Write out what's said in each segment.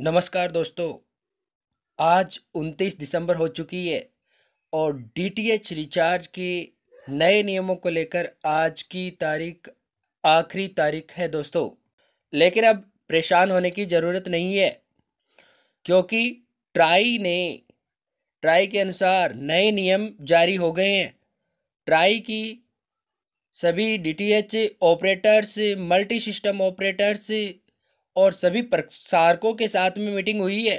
नमस्कार दोस्तों आज 29 दिसंबर हो चुकी है और डीटीएच रिचार्ज के नए नियमों को लेकर आज की तारीख आखिरी तारीख है दोस्तों लेकिन अब परेशान होने की ज़रूरत नहीं है क्योंकि ट्राई ने ट्राई के अनुसार नए नियम जारी हो गए हैं ट्राई की सभी DTH operators multi system operators और सभी प्रसारकों के साथ में मीटिंग हुई है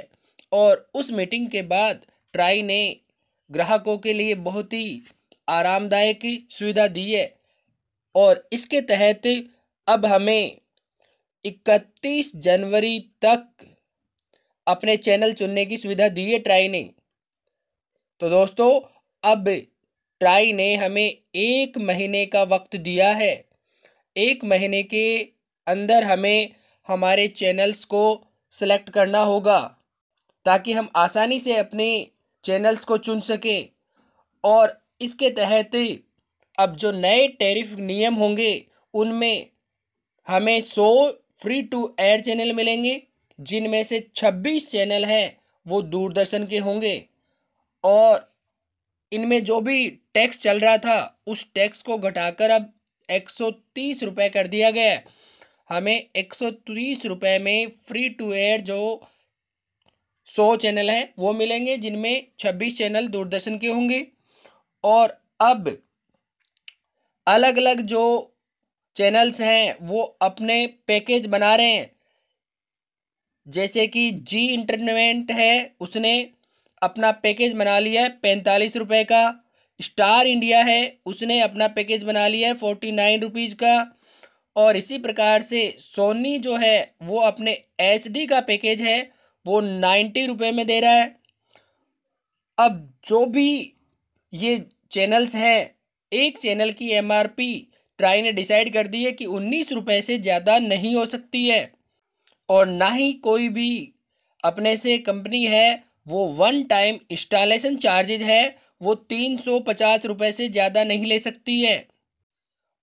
और उस मीटिंग के बाद ट्राई ने ग्राहकों के लिए बहुत ही आरामदायक सुविधा दी है और इसके तहत अब हमें 31 जनवरी तक अपने चैनल चुनने की सुविधा दी है ट्राई ने तो दोस्तों अब ट्राई ने हमें एक महीने का वक्त दिया है एक महीने के अंदर हमें हमारे चैनल्स को सिलेक्ट करना होगा ताकि हम आसानी से अपने चैनल्स को चुन सकें और इसके तहत अब जो नए टैरिफ नियम होंगे उनमें हमें सौ फ्री टू एयर चैनल मिलेंगे जिनमें से छब्बीस चैनल हैं वो दूरदर्शन के होंगे और इनमें जो भी टैक्स चल रहा था उस टैक्स को घटाकर अब एक सौ तीस रुपये कर दिया गया है हमें एक सौ तीस रुपये में फ्री टू एयर जो सो चैनल हैं वो मिलेंगे जिनमें छब्बीस चैनल दूरदर्शन के होंगे और अब अलग अलग जो चैनल्स हैं वो अपने पैकेज बना रहे हैं जैसे कि जी इंटरटेनमेंट है उसने अपना पैकेज बना लिया है पैंतालीस रुपये का स्टार इंडिया है उसने अपना पैकेज बना लिया है फोर्टी नाइन रुपीज़ का और इसी प्रकार से सोनी जो है वो अपने एच का पैकेज है वो नाइन्टी रुपये में दे रहा है अब जो भी ये चैनल्स हैं एक चैनल की एमआरपी ट्राई ने डिसाइड कर दी है कि उन्नीस रुपये से ज़्यादा नहीं हो सकती है और ना ही कोई भी अपने से कंपनी है वो वन टाइम इंस्टॉलेशन चार्जेज है वो तीन सौ पचास रुपये से ज़्यादा नहीं ले सकती है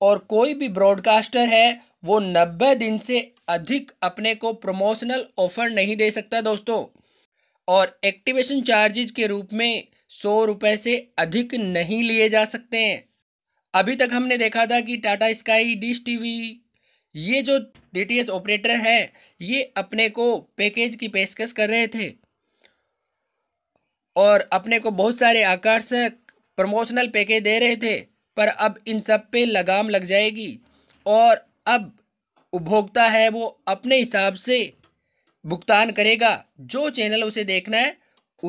और कोई भी ब्रॉडकास्टर है वो नब्बे दिन से अधिक अपने को प्रमोशनल ऑफर नहीं दे सकता दोस्तों और एक्टिवेशन चार्जेज के रूप में सौ रुपये से अधिक नहीं लिए जा सकते हैं अभी तक हमने देखा था कि टाटा स्काई डिश टीवी ये जो डी ऑपरेटर है ये अपने को पैकेज की पेशकश कर रहे थे और अपने को बहुत सारे आकर्षक प्रमोशनल पैकेज दे रहे थे पर अब इन सब पे लगाम लग जाएगी और अब उपभोक्ता है वो अपने हिसाब से भुगतान करेगा जो चैनल उसे देखना है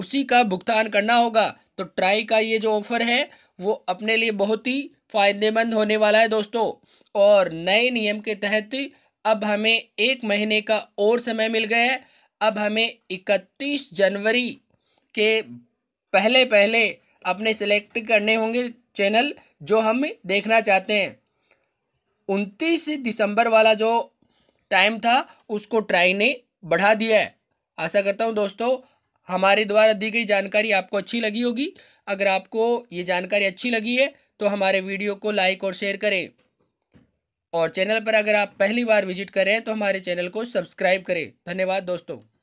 उसी का भुगतान करना होगा तो ट्राई का ये जो ऑफ़र है वो अपने लिए बहुत ही फ़ायदेमंद होने वाला है दोस्तों और नए नियम के तहत अब हमें एक महीने का और समय मिल गया है अब हमें इकतीस जनवरी के पहले पहले अपने सेलेक्ट करने होंगे चैनल जो हम देखना चाहते हैं उनतीस दिसंबर वाला जो टाइम था उसको ट्राई ने बढ़ा दिया है आशा करता हूँ दोस्तों हमारे द्वारा दी गई जानकारी आपको अच्छी लगी होगी अगर आपको ये जानकारी अच्छी लगी है तो हमारे वीडियो को लाइक और शेयर करें और चैनल पर अगर आप पहली बार विजिट करें तो हमारे चैनल को सब्सक्राइब करें धन्यवाद दोस्तों